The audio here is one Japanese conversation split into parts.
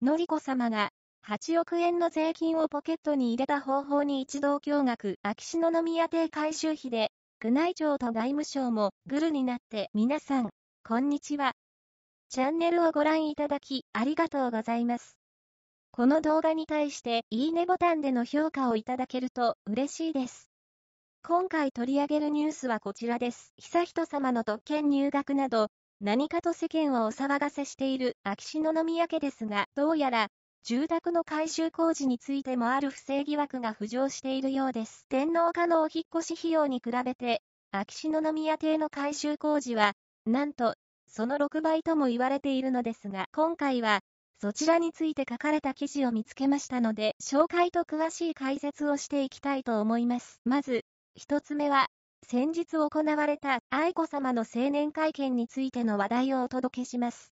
のりこ様が、8億円の税金をポケットに入れた方法に一同驚愕、秋篠宮邸改修費で、宮内庁と外務省もグルになって皆さん、こんにちは。チャンネルをご覧いただき、ありがとうございます。この動画に対して、いいねボタンでの評価をいただけると嬉しいです。今回取り上げるニュースはこちらです。悠仁さまの特権入学など、何かと世間をお騒がせしている秋篠宮家ですが、どうやら、住宅の改修工事についてもある不正疑惑が浮上しているようです。天皇家のお引越し費用に比べて、秋篠宮邸の改修工事は、なんと、その6倍とも言われているのですが、今回は、そちらについて書かれた記事を見つけましたので、紹介と詳しい解説をしていきたいと思います。まず、一つ目は、先日行われた愛子さまの成年会見についての話題をお届けします。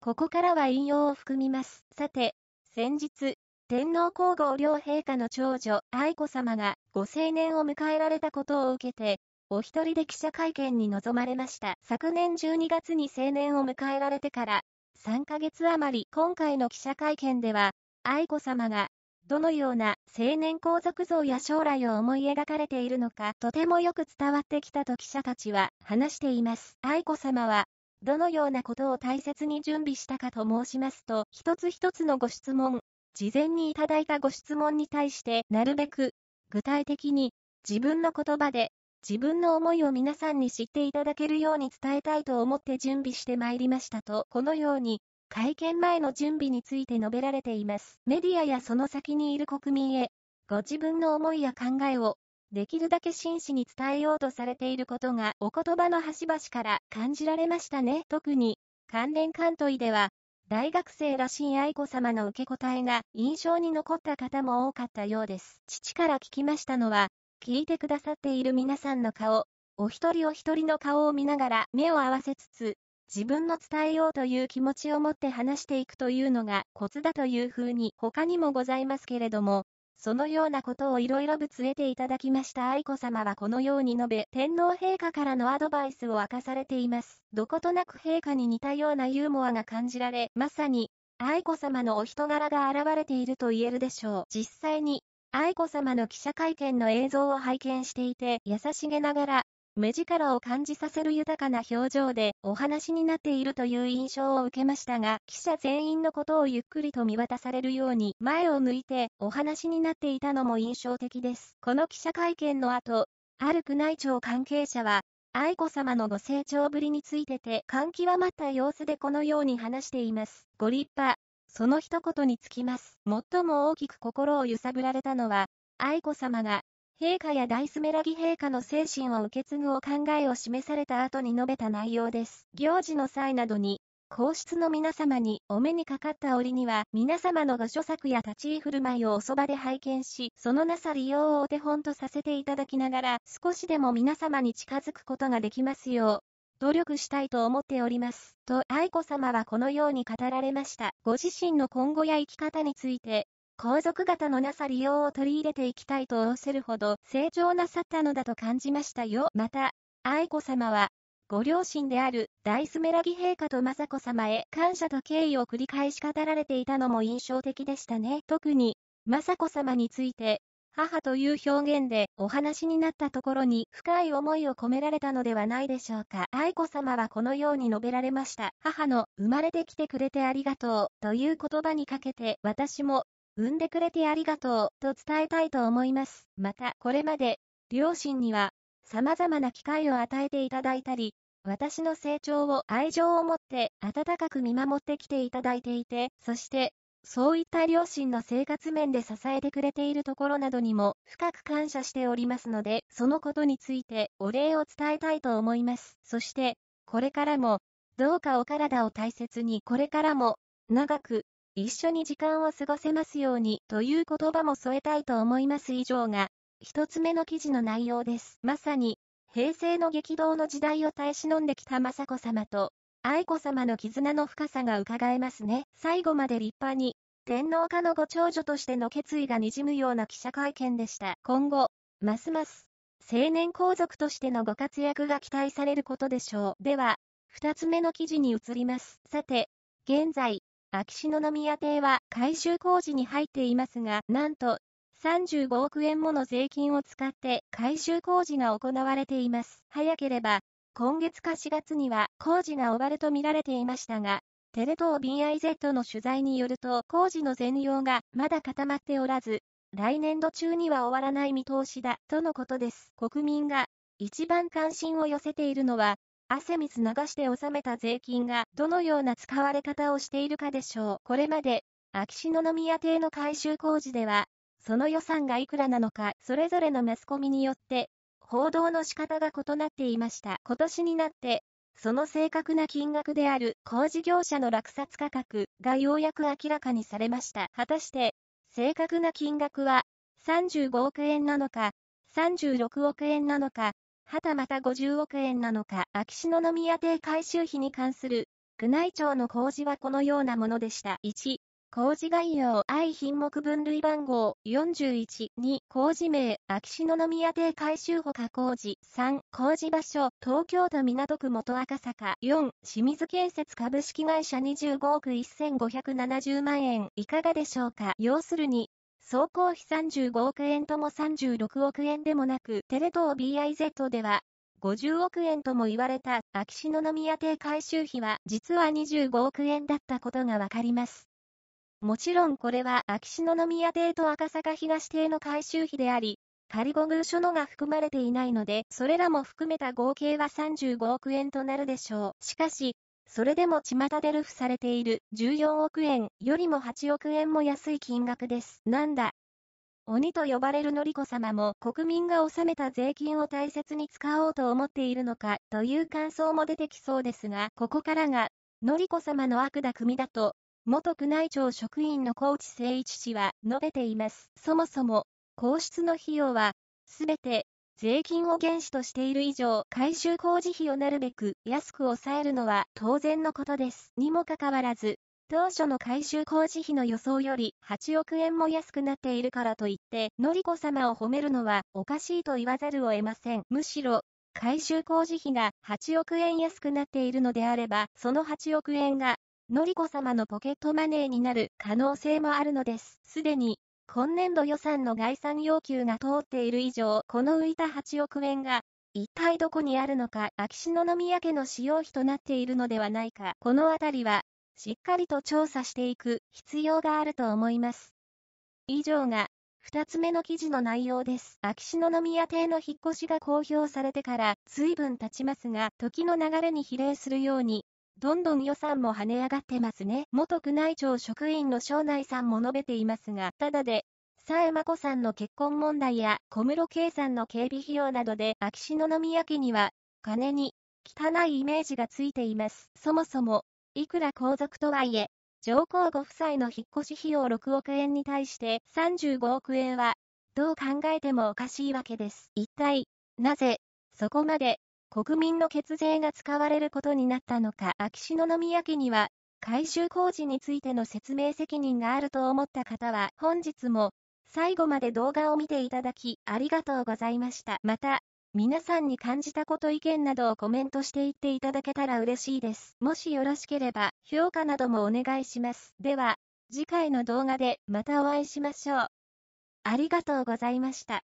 ここからは引用を含みます。さて、先日、天皇皇后両陛下の長女愛子さまがご成年を迎えられたことを受けて、お一人で記者会見に臨まれました。昨年12月に成年を迎えられてから、3ヶ月余り今回の記者会見では、愛子さまがどのような青年皇族像や将来を思い描かれているのかとてもよく伝わってきたと記者たちは話しています。愛子さまは、どのようなことを大切に準備したかと申しますと、一つ一つのご質問、事前にいただいたご質問に対して、なるべく具体的に自分の言葉で自分の思いを皆さんに知っていただけるように伝えたいと思って準備してまいりましたと、このように会見前の準備について述べられています。メディアやその先にいる国民へ、ご自分の思いや考えを、できるだけ真摯に伝えようとされていることが、お言葉の端々から感じられましたね。特に、関連関東医では、大学生らしい愛子さまの受け答えが印象に残った方も多かったようです。父から聞きましたのは、聞いてくださっている皆さんの顔、お一人お一人の顔を見ながら目を合わせつつ、自分の伝えようという気持ちを持って話していくというのがコツだというふうに他にもございますけれども、そのようなことをいろいろぶつえていただきました愛子さまはこのように述べ、天皇陛下からのアドバイスを明かされています。どことなく陛下に似たようなユーモアが感じられ、まさに、愛子さまのお人柄が現れていると言えるでしょう。実際に、愛子さまの記者会見の映像を拝見していて、優しげながら、目力を感じさせる豊かな表情でお話になっているという印象を受けましたが、記者全員のことをゆっくりと見渡されるように前を向いてお話になっていたのも印象的です。この記者会見の後、ある宮内庁関係者は、愛子さまのご成長ぶりについてて感極まった様子でこのように話しています。ご立派。その一言につきます。最も大きく心を揺さぶられたのは、愛子さまが陛下や大スメラギ陛下の精神を受け継ぐお考えを示された後に述べた内容です。行事の際などに、皇室の皆様にお目にかかった折には、皆様のご著作や立ち居振る舞いをおそばで拝見し、そのなさ利用をお手本とさせていただきながら、少しでも皆様に近づくことができますよう、努力したいと思っております。と愛子さまはこのように語られました。ご自身の今後や生き方について、皇族型のなさ利用を取り入れていきたいと仰せるほど成長なさったのだと感じましたよ。また、愛子さまは、ご両親である大スメラギ陛下と雅子さまへ感謝と敬意を繰り返し語られていたのも印象的でしたね。特に、雅子さまについて、母という表現でお話になったところに深い思いを込められたのではないでしょうか。愛子さまはこのように述べられました。母の生まれてきてくれてありがとうという言葉にかけて私も産んでくれてありがとうと伝えたいと思います。またこれまで、両親には様々な機会を与えていただいたり、私の成長を愛情を持って温かく見守ってきていただいていて、そして、そういった両親の生活面で支えてくれているところなどにも深く感謝しておりますので、そのことについてお礼を伝えたいと思います。そして、これからも、どうかお体を大切にこれからも、長く、一緒に時間を過ごせますようにという言葉も添えたいと思います以上が、一つ目の記事の内容です。まさに、平成の激動の時代を耐え忍んできた雅子様と、愛子様の絆の深さが伺えますね。最後まで立派に、天皇家のご長女としての決意が滲むような記者会見でした。今後、ますます、青年皇族としてのご活躍が期待されることでしょう。では、二つ目の記事に移ります。さて、現在、秋篠宮邸は改修工事に入っていますが、なんと、35億円もの税金を使って改修工事が行われています。早ければ、今月か4月には工事が終わると見られていましたが、テレ東 BIZ の取材によると工事の全容がまだ固まっておらず、来年度中には終わらない見通しだとのことです。国民が一番関心を寄せているのは汗水流して納めた税金がどのような使われ方をしているかでしょう。これまで、秋篠宮邸の改修工事では、その予算がいくらなのか、それぞれのマスコミによって、報道の仕方が異なっていました。今年になって、その正確な金額である工事業者の落札価格がようやく明らかにされました。果たして、正確な金額は35億円なのか、36億円なのか、はたまた50億円なのか、秋篠宮邸改修費に関する、宮内庁の工事はこのようなものでした。1、工事概要、愛品目分類番号41、2、工事名、秋篠宮邸改修ほか工事、3、工事場所、東京都港区元赤坂、4、清水建設株式会社25億1570万円、いかがでしょうか要するに、総工費35億円とも36億円でもなく、テレ東 BIZ では、50億円とも言われた秋篠宮邸改修費は実は25億円だったことがわかります。もちろんこれは秋篠宮邸と赤坂東邸の改修費であり、仮護宮所のが含まれていないので、それらも含めた合計は35億円となるでしょう。しかし、それでも巷でルフされている14億円よりも8億円も安い金額です。なんだ。鬼と呼ばれるのりこ様も国民が納めた税金を大切に使おうと思っているのかという感想も出てきそうですが、ここからが、のりこ様の悪だ組だと、元宮内庁職員の高知誠一氏は述べています。そもそも、皇室の費用は、すべて税金を原資としている以上、改修工事費をなるべく安く抑えるのは当然のことです。にもかかわらず、当初の改修工事費の予想より8億円も安くなっているからといって、のりこ様を褒めるのはおかしいと言わざるを得ません。むしろ、改修工事費が8億円安くなっているのであれば、その8億円が、のりこ様のポケットマネーになる可能性もあるのです。すでに、今年度予算の概算要求が通っている以上、この浮いた8億円が、一体どこにあるのか、秋篠宮家の使用費となっているのではないか、このあたりは、しっかりと調査していく必要があると思います。以上が、二つ目の記事の内容です。秋篠宮邸の引っ越しが公表されてから随分経ちますが、時の流れに比例するように、どんどん予算も跳ね上がってますね。元宮内庁職員の庄内さんも述べていますが、ただで、佐江真子さんの結婚問題や小室圭さんの警備費用などで秋篠宮家には、金に、汚いイメージがついています。そもそも、いくら皇族とはいえ、上皇ご夫妻の引っ越し費用6億円に対して35億円は、どう考えてもおかしいわけです。一体、なぜ、そこまで、国民の血税が使われることになったのか秋篠宮家には改修工事についての説明責任があると思った方は本日も最後まで動画を見ていただきありがとうございました。また、皆さんに感じたこと意見などをコメントしていっていただけたら嬉しいです。もしよろしければ評価などもお願いします。では、次回の動画でまたお会いしましょう。ありがとうございました。